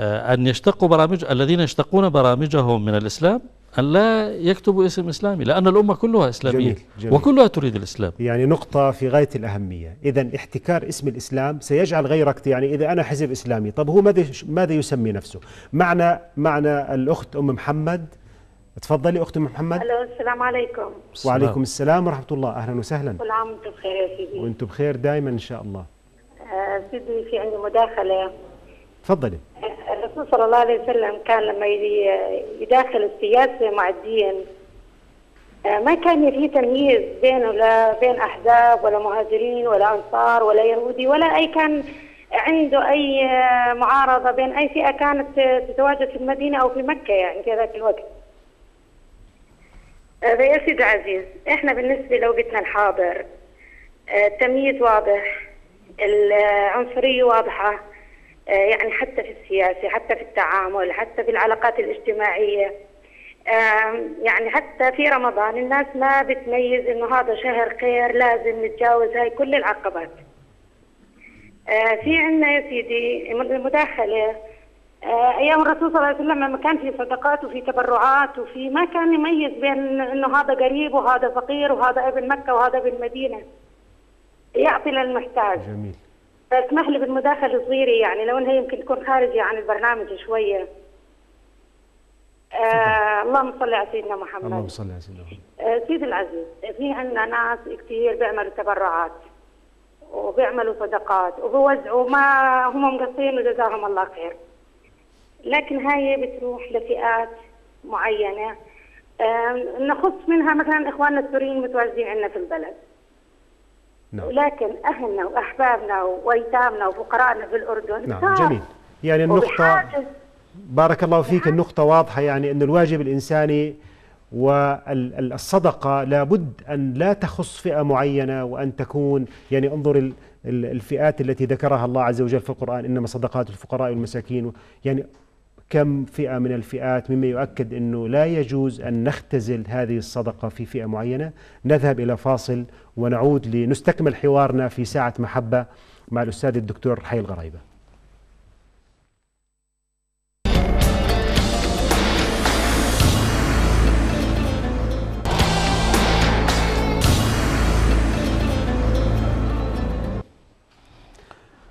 أن يشتقوا برامج الذين يشتقون برامجهم من الإسلام أن لا يكتبوا اسم إسلامي لأن الأمة كلها إسلامية جميل جميل وكلها تريد الإسلام يعني نقطة في غاية الأهمية إذا احتكار اسم الإسلام سيجعل غيرك يعني إذا أنا حزب إسلامي طب هو ماذا ماذا يسمي نفسه معنى معنى الأخت أم محمد تفضلي أخت أم محمد ألو السلام عليكم وعليكم السلام ورحمة الله أهلا وسهلا كل عام وأنتم بخير يا سيدي وأنتم بخير دائما إن شاء الله آه سيدي في عندي مداخلة تفضلي الرسول صلى الله عليه وسلم كان لما يداخل السياسة مع الدين آه، ما كان في تمييز بينه لا بين أحزاب ولا مهاجرين ولا أنصار ولا يهودي ولا أي كان عنده أي آه، معارضة بين أي فئة كانت تتواجد في المدينة أو في مكة يعني في ذاك الوقت آه، يا سيدي عزيز احنا بالنسبة لوقتنا الحاضر التمييز واضح العنصرية واضحة آه، يعني حتى في السياسة حتى في التعامل حتى في العلاقات الاجتماعية يعني حتى في رمضان الناس ما بتميز انه هذا شهر خير لازم نتجاوز هاي كل العقبات آه، في عندنا يا سيدي مداخلة آه، ايام الرسول صلى الله عليه وسلم لما كان في صدقات وفي تبرعات وفي ما كان يميز بين انه هذا قريب وهذا فقير وهذا ابن مكه وهذا ابن مدينه يعطي للمحتاج جميل اسمح لي بالمداخله صغيره يعني لو انها يمكن تكون خارجه عن البرنامج شويه آه اللهم صل على سيدنا محمد اللهم صل على سيدنا محمد آه سيدي العزيز في عندنا ناس كثير بيعملوا تبرعات وبيعملوا صدقات وبوزعوا ما هم مقصرين وجزاهم الله خير لكن هاي بتروح لفئات معينه آه نخص منها مثلا اخواننا السوريين متواجدين عندنا في البلد نعم. لكن أهلنا وأحبابنا وأيتامنا وفقرائنا في الأردن نعم جميل يعني النقطة بارك الله فيك نعم. النقطة واضحة يعني أن الواجب الإنساني والصدقة لابد أن لا تخص فئة معينة وأن تكون يعني انظر الفئات التي ذكرها الله عز وجل في القرآن إنما صدقات الفقراء والمساكين يعني كم فئة من الفئات مما يؤكد أنه لا يجوز أن نختزل هذه الصدقة في فئة معينة نذهب إلى فاصل ونعود لنستكمل حوارنا في ساعة محبة مع الأستاذ الدكتور حي الغريبة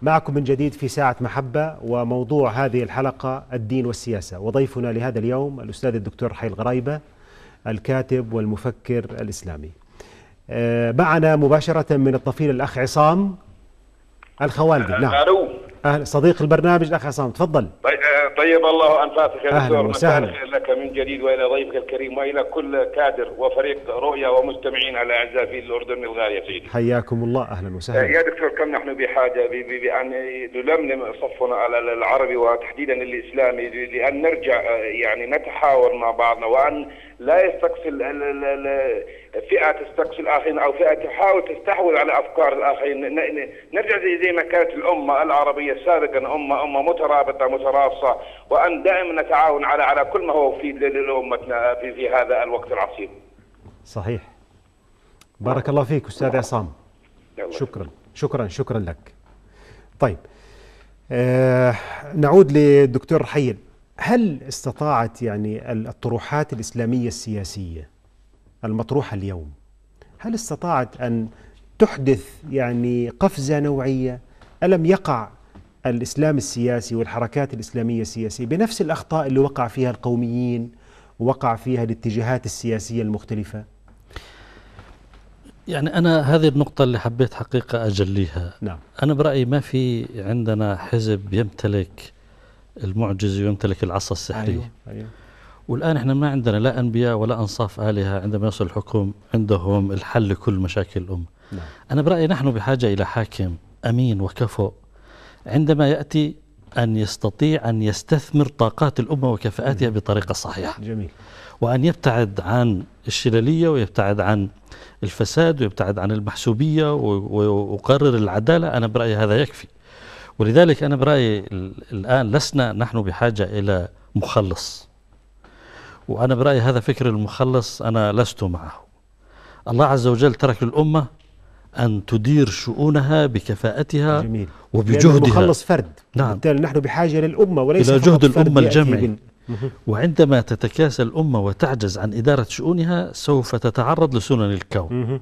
معكم من جديد في ساعة محبة وموضوع هذه الحلقة الدين والسياسة وضيفنا لهذا اليوم الأستاذ الدكتور حي الغرايبة الكاتب والمفكر الإسلامي آه، معنا مباشرة من الطفيل الأخ عصام الخوالدي نعم صديق البرنامج الأخ عصام تفضل طيب. طيب الله انفاسك يا دكتور مساء الخير لك من جديد والى ضيفك الكريم والى كل كادر وفريق رؤيا ومستمعين الاعزاء في الاردن الغالي سيدي. حياكم الله اهلا وسهلا. يا دكتور كم نحن بحاجه بان نلملم صفنا على العربي وتحديدا الاسلامي لان نرجع آه، يعني نتحاور مع بعضنا وان لا يستقصي فئه تستقصي الاخرين او فئه تحاول تستحوذ على افكار الاخرين نرجع زي, زي ما كانت الامه العربيه سابقا امه امه مترابطه متراصه وان دائما نتعاون على على كل ما هو في لامتنا في, في هذا الوقت العصيب. صحيح. بارك الله فيك استاذ نعم. عصام. شكرا شكرا شكرا لك. طيب آه نعود للدكتور حيل هل استطاعت يعني الطروحات الاسلاميه السياسيه المطروحة اليوم هل استطاعت أن تحدث يعني قفزة نوعية ألم يقع الإسلام السياسي والحركات الإسلامية السياسية بنفس الأخطاء اللي وقع فيها القوميين وقع فيها الاتجاهات السياسية المختلفة يعني أنا هذه النقطة اللي حبيت حقيقة أجليها نعم. أنا برأيي ما في عندنا حزب يمتلك المعجزة ويمتلك العصا السحرية أيوة. أيوة. والآن إحنا ما عندنا لا أنبياء ولا أنصاف آلهة عندما يصل الحكم عندهم الحل لكل مشاكل الأمة نعم. أنا برأيي نحن بحاجة إلى حاكم أمين وكفؤ عندما يأتي أن يستطيع أن يستثمر طاقات الأمة وكفاءاتها بطريقة صحيحة جميل وأن يبتعد عن الشللية ويبتعد عن الفساد ويبتعد عن المحسوبية ويقرر العدالة أنا برأيي هذا يكفي ولذلك أنا برأيي الآن لسنا نحن بحاجة إلى مخلص وأنا برأيي هذا فكر المخلص أنا لست معه الله عز وجل ترك الأمة أن تدير شؤونها بكفاءتها جميل. وبجهدها المخلص فرد نعم. نحن بحاجة للأمة وليس إلى جهد الأمة الجمعي وعندما تتكاسل الأمة وتعجز عن إدارة شؤونها سوف تتعرض لسنن الكون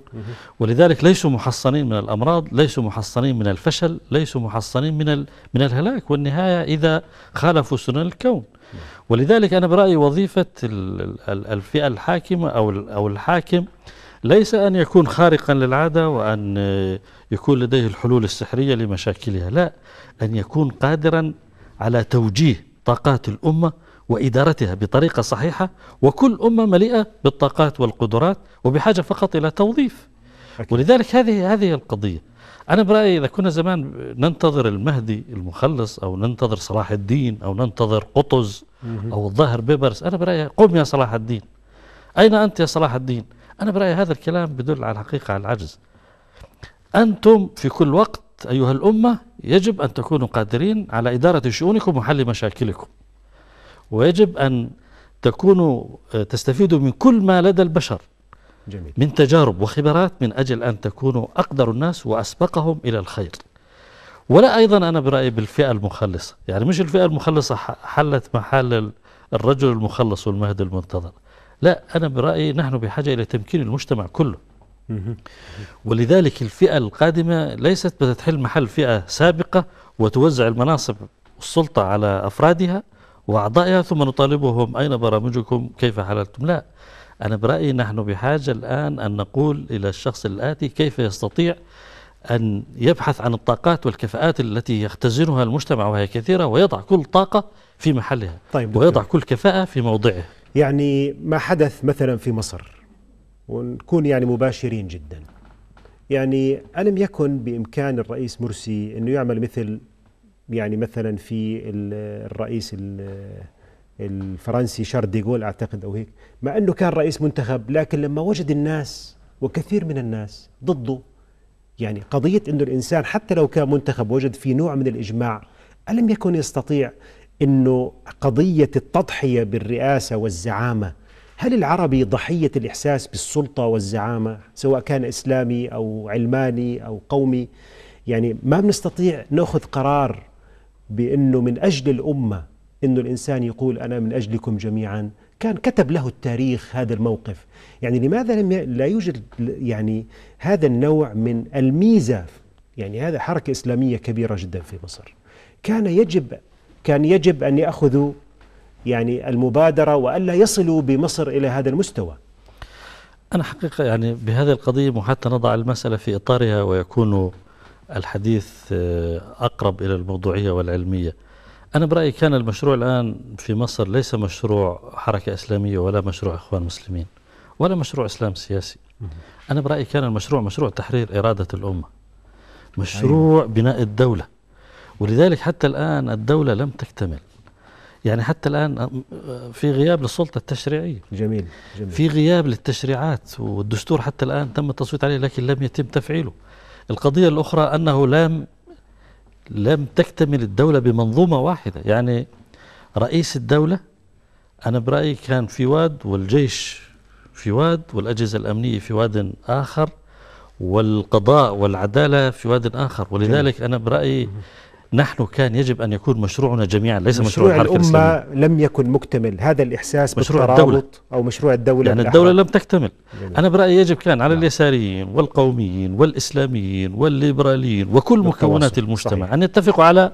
ولذلك ليسوا محصنين من الأمراض ليسوا محصنين من الفشل ليسوا محصنين من, من الهلاك والنهاية إذا خالفوا سنن الكون ولذلك أنا برأيي وظيفة الفئة الحاكمة أو أو الحاكم ليس أن يكون خارقا للعادة وأن يكون لديه الحلول السحرية لمشاكلها لا أن يكون قادرا على توجيه طاقات الأمة وإدارتها بطريقة صحيحة وكل أمة مليئة بالطاقات والقدرات وبحاجة فقط إلى توظيف أكيد. ولذلك هذه هذه القضية أنا برأيي إذا كنا زمان ننتظر المهدي المخلص أو ننتظر صلاح الدين أو ننتظر قطز أو الظاهر بيبرس أنا برأيي قم يا صلاح الدين أين أنت يا صلاح الدين أنا برأيي هذا الكلام بدل على الحقيقة على العجز أنتم في كل وقت أيها الأمة يجب أن تكونوا قادرين على إدارة شؤونكم وحل مشاكلكم ويجب أن تكونوا آه، تستفيدوا من كل ما لدى البشر جميل. من تجارب وخبرات من أجل أن تكونوا أقدر الناس وأسبقهم إلى الخير ولا أيضا أنا برأيي بالفئة المخلصة يعني مش الفئة المخلصة حلت محل الرجل المخلص والمهد المنتظر لا أنا برأيي نحن بحاجة إلى تمكين المجتمع كله ولذلك الفئة القادمة ليست بتتحل محل فئة سابقة وتوزع المناصب والسلطة على أفرادها وأعضائها ثم نطالبهم أين برامجكم كيف حللتم لا أنا برأيي نحن بحاجة الآن أن نقول إلى الشخص الآتي كيف يستطيع أن يبحث عن الطاقات والكفاءات التي يختزنها المجتمع وهي كثيرة ويضع كل طاقة في محلها طيب ويضع كل كفاءة في موضعه يعني ما حدث مثلا في مصر ونكون يعني مباشرين جدا يعني ألم يكن بإمكان الرئيس مرسي أنه يعمل مثل يعني مثلا في الرئيس الفرنسي شارل ديغول اعتقد او هيك مع انه كان رئيس منتخب لكن لما وجد الناس وكثير من الناس ضده يعني قضيه انه الانسان حتى لو كان منتخب وجد في نوع من الاجماع الم يكن يستطيع انه قضيه التضحيه بالرئاسه والزعامه هل العربي ضحيه الاحساس بالسلطه والزعامه سواء كان اسلامي او علماني او قومي يعني ما بنستطيع ناخذ قرار بأنه من أجل الأمة أنه الإنسان يقول أنا من أجلكم جميعا كان كتب له التاريخ هذا الموقف يعني لماذا لم لا يوجد يعني هذا النوع من الميزة يعني هذا حركة إسلامية كبيرة جدا في مصر كان يجب كان يجب أن يأخذوا يعني المبادرة وألا يصلوا بمصر إلى هذا المستوى أنا حقيقة يعني بهذه القضية حتى نضع المسألة في إطارها ويكون الحديث آه، أقرب إلى الموضوعية والعلمية أنا برأيي كان المشروع الآن في مصر ليس مشروع حركة إسلامية ولا مشروع إخوان مسلمين ولا مشروع إسلام سياسي أنا برأيي كان المشروع مشروع تحرير إرادة الأمة مشروع أيوة. بناء الدولة ولذلك حتى الآن الدولة لم تكتمل يعني حتى الآن في غياب للسلطة التشريعية جميل, جميل. في غياب للتشريعات والدستور حتى الآن تم التصويت عليه لكن لم يتم تفعيله القضية الأخرى أنه لم لم تكتمل الدولة بمنظومة واحدة يعني رئيس الدولة أنا برأيي كان في واد والجيش في واد والأجهزة الأمنية في واد آخر والقضاء والعدالة في واد آخر ولذلك أنا برأيي نحن كان يجب أن يكون مشروعنا جميعا ليس مشروع, مشروع الأمة لم يكن مكتمل هذا الإحساس مشروع الدولة أو مشروع الدولة يعني الدولة لم تكتمل جميل. أنا برأيي يجب كان على نعم. اليساريين والقوميين والإسلاميين والليبراليين وكل مكونات المجتمع صحيح. أن يتفقوا على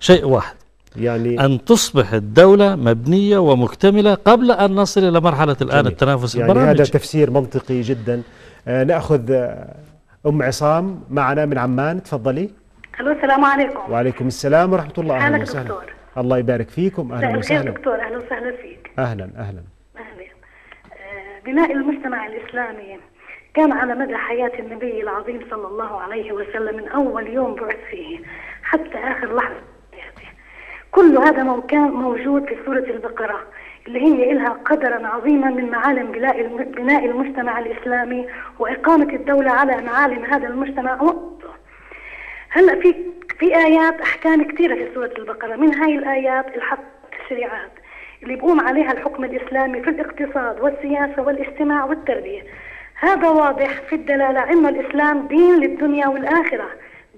شيء واحد يعني أن تصبح الدولة مبنية ومكتملة قبل أن نصل إلى مرحلة الآن جميل. التنافس يعني البرامج هذا تفسير منطقي جدا آه نأخذ آه، أم عصام معنا من عمان تفضلي الو السلام عليكم وعليكم السلام ورحمه الله اهلا وسهلا الله يبارك فيكم اهلا وسهلا دكتور اهلا وسهلا فيك اهلا اهلا اهلا آه، بناء المجتمع الاسلامي كان على مدى حياة النبي العظيم صلى الله عليه وسلم من أول يوم بعث فيه حتى آخر لحظة كل هذا كان موجود في سورة البقرة اللي هي لها قدرا عظيما من معالم بناء المجتمع الإسلامي وإقامة الدولة على معالم هذا المجتمع وقته هلا في في ايات احكام كثيره في سوره البقره من هاي الايات الحق التشريعات اللي بقوم عليها الحكم الاسلامي في الاقتصاد والسياسه والاجتماع والتربيه هذا واضح في الدلاله ان الاسلام دين للدنيا والاخره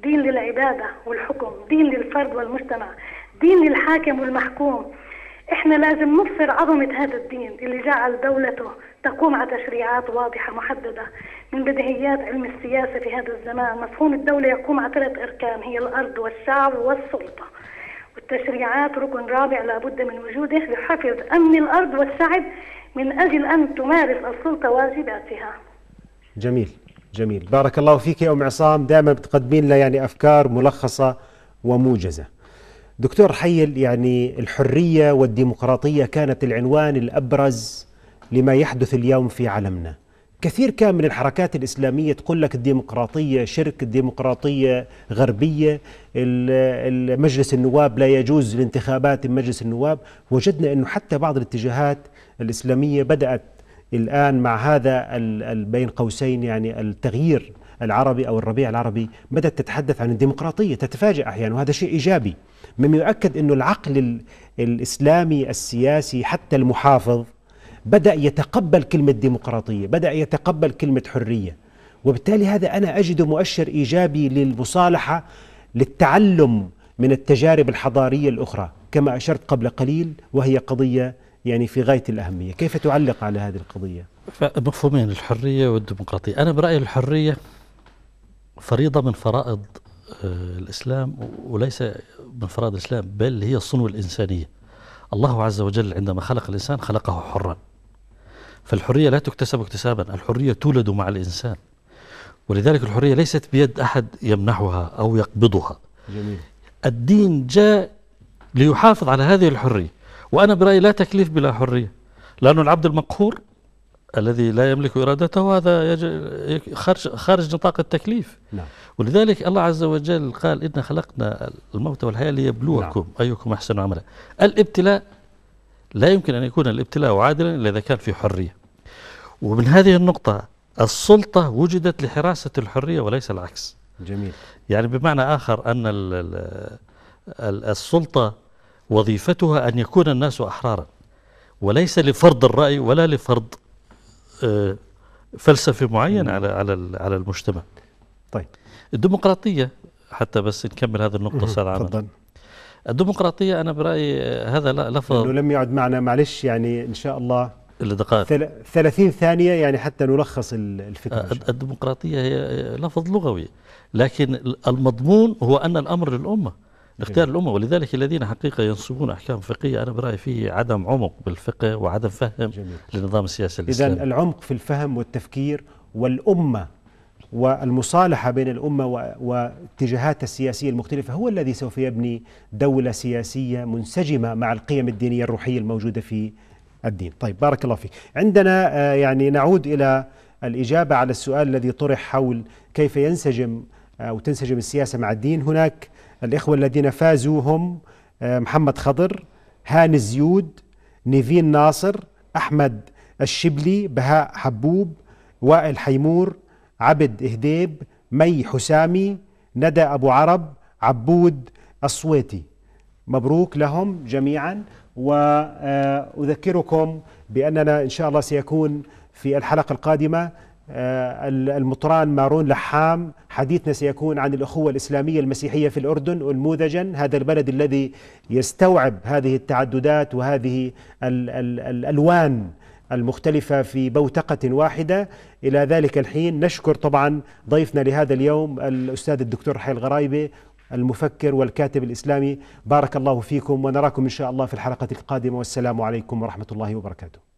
دين للعباده والحكم دين للفرد والمجتمع دين للحاكم والمحكوم احنا لازم نبصر عظمة هذا الدين اللي جعل دولته تقوم على تشريعات واضحة محددة من بديهيات علم السياسة في هذا الزمان مفهوم الدولة يقوم على ثلاث أركان هي الأرض والشعب والسلطة والتشريعات ركن رابع لابد من وجوده لحفظ أمن الأرض والشعب من أجل أن تمارس السلطة واجباتها جميل جميل بارك الله فيك يا أم عصام دائما بتقدمين لنا يعني أفكار ملخصة وموجزة دكتور حيل يعني الحرية والديمقراطية كانت العنوان الأبرز لما يحدث اليوم في عالمنا كثير كان من الحركات الإسلامية تقول لك الديمقراطية شرك الديمقراطية غربية مجلس النواب لا يجوز الانتخابات من مجلس النواب وجدنا أنه حتى بعض الاتجاهات الإسلامية بدأت الآن مع هذا بين قوسين يعني التغيير العربي أو الربيع العربي بدأت تتحدث عن الديمقراطية تتفاجئ أحيانا وهذا شيء إيجابي مما يؤكد أنه العقل الإسلامي السياسي حتى المحافظ بدأ يتقبل كلمة ديمقراطية بدأ يتقبل كلمة حرية وبالتالي هذا أنا أجده مؤشر إيجابي للمصالحة للتعلم من التجارب الحضارية الأخرى كما أشرت قبل قليل وهي قضية يعني في غاية الأهمية كيف تعلق على هذه القضية؟ مفهومين الحرية والديمقراطية أنا برأيي الحرية فريضة من فرائض آه، الإسلام وليس من فرائض الإسلام بل هي الصنو الإنسانية الله عز وجل عندما خلق الإنسان خلقه حرا فالحرية لا تكتسب اكتسابا الحرية تولد مع الإنسان ولذلك الحرية ليست بيد أحد يمنحها أو يقبضها جميل. الدين جاء ليحافظ على هذه الحرية وأنا برأيي لا تكليف بلا حرية لأن العبد المقهور الذي لا يملك إرادته هذا خارج, خارج نطاق التكليف نعم. ولذلك الله عز وجل قال إن خلقنا الموت والحياة ليبلوكم نعم. أيكم أحسن عملا الابتلاء لا يمكن أن يكون الابتلاء عادلا إلا إذا كان في حرية ومن هذه النقطة السلطة وجدت لحراسة الحرية وليس العكس جميل يعني بمعنى آخر أن الـ الـ السلطة وظيفتها أن يكون الناس أحرارا وليس لفرض الرأي ولا لفرض فلسفي معين على على على المجتمع طيب الديمقراطيه حتى بس نكمل هذه النقطه صار تفضل الديمقراطيه انا برايي هذا لفظ انه لم يعد معنا معلش يعني ان شاء الله الا دقائق 30 ثانيه يعني حتى نلخص الفكره الديمقراطيه هي لفظ لغوي لكن المضمون هو ان الامر للامه اختيار إيه. الأمة ولذلك الذين حقيقة ينصبون أحكام فقهية أنا برأيي فيه عدم عمق بالفقه وعدم فهم جميل. للنظام السياسي الإسلامي إذا العمق في الفهم والتفكير والأمة والمصالحة بين الأمة واتجاهاتها السياسية المختلفة هو الذي سوف يبني دولة سياسية منسجمة مع القيم الدينية الروحية الموجودة في الدين طيب بارك الله فيك عندنا آه، يعني نعود إلى الإجابة على السؤال الذي طرح حول كيف ينسجم آه، أو تنسجم السياسة مع الدين هناك الإخوة الذين فازوا هم آه، محمد خضر هاني زيود نيفين ناصر أحمد الشبلي بهاء حبوب وائل حيمور عبد هديب مي حسامي ندى أبو عرب عبود الصويتي مبروك لهم جميعا وأذكركم آه، بأننا إن شاء الله سيكون في الحلقة القادمة آه، المطران مارون لحام حديثنا سيكون عن الأخوة الإسلامية المسيحية في الأردن أنموذجا هذا البلد الذي يستوعب هذه التعددات وهذه ال ال الألوان المختلفة في بوتقة واحدة إلى ذلك الحين نشكر طبعا ضيفنا لهذا اليوم الأستاذ الدكتور رحيل الغرايبة المفكر والكاتب الإسلامي بارك الله فيكم ونراكم إن شاء الله في الحلقة القادمة والسلام عليكم ورحمة الله وبركاته